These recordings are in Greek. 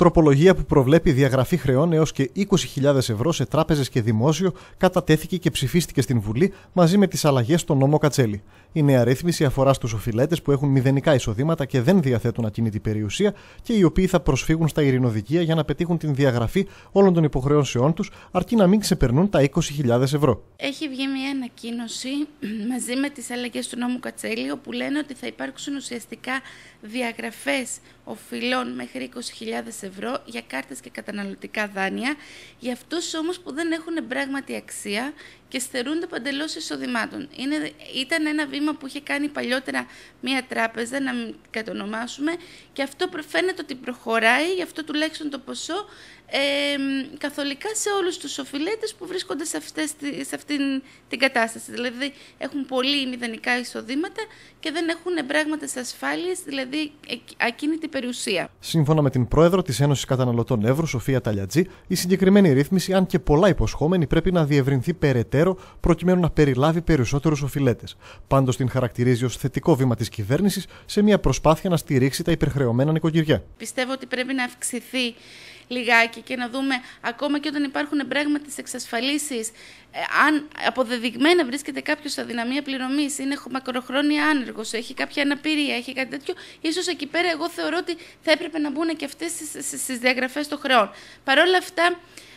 Τροπολογία που προβλέπει διαγραφή χρεών έως και 20.000 ευρώ σε τράπεζες και δημόσιο κατατέθηκε και ψηφίστηκε στην Βουλή μαζί με τις αλλαγές στον νόμο Κατσέλη. Η νέα ρύθμιση αφορά στους οφειλέτες που έχουν μηδενικά εισοδήματα και δεν διαθέτουν ακίνητη περιουσία και οι οποίοι θα προσφύγουν στα ειρηνοδικεία για να πετύχουν την διαγραφή όλων των υποχρεώσεών τους αρκεί να μην ξεπερνούν τα 20.000 ευρώ. Έχει βγει μια ανακοίνωση μαζί με τις αλλαγές του νόμου Κατσέλη όπου λένε ότι θα υπάρξουν ουσιαστικά διαγραφές οφειλών μέχρι 20.000 ευρώ ευρώ για κάρτες και καταναλωτικά δάνεια για αυτούς όμως που δεν έχουν πράγματι αξία και στερούνται παντελώς εισοδημάτων. Είναι, ήταν ένα βήμα που είχε κάνει παλιότερα μία τράπεζα, να μην κατονομάσουμε, και αυτό φαίνεται ότι προχωράει, γι' αυτό τουλάχιστον το ποσό, ε, καθολικά σε όλους τους οφειλέτες που βρίσκονται σε, αυτές, σε αυτήν την κατάσταση. Δηλαδή έχουν πολύ μηδενικά εισοδήματα και δεν έχουν πράγματα σε ασφάλειες, δηλαδή ακίνητη περιουσία. Σύμφωνα με την πρόεδρο της Ένωσης Καταναλωτών Εύρου, Σοφία Ταλιατζή, η συγκεκριμένη ρύθμιση, αν και πολλά υποσχόμενη, πρέπει να διευρυνθεί περαιτέρω περαιτέρω προκειμένου να περιλάβει περισσότερους οφειλέτες. Πάντως την χαρακτηρίζει ως θετικό βήμα της κυβέρνησης σε μια προσπάθεια να στηρίξει τα υπερχρεωμένα νοικοκυριά. Πιστεύω ότι πρέπει να αυξηθεί λιγάκι και να δούμε ακόμα και όταν υπάρχουν πράγματι τι εξασφαλίσεις, ε, αν αποδεδειγμένα βρίσκεται κάποιος σε αδυναμία πληρωμής, είναι μακροχρόνια άνεργος, έχει κάποια αναπηρία, έχει κάτι τέτοιο, ίσως εκεί πέρα εγώ θεωρώ ότι θα έπρεπε να μπουν και αυτές στις διαγραφές των χρεών. Παρ' όλα αυτά,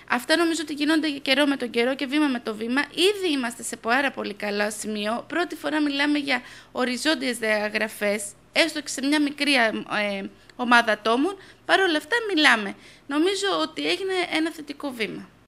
Αυτά νομίζω ότι γίνονται καιρό με τον καιρό και βήμα με το βήμα. Ήδη είμαστε σε πάρα πολύ καλό σημείο. Πρώτη φορά μιλάμε για οριζόντιες διαγραφές, έστω και σε μια μικρή ε, ομάδα τόμων. Παρ' όλα αυτά μιλάμε. Νομίζω ότι έγινε ένα θετικό βήμα.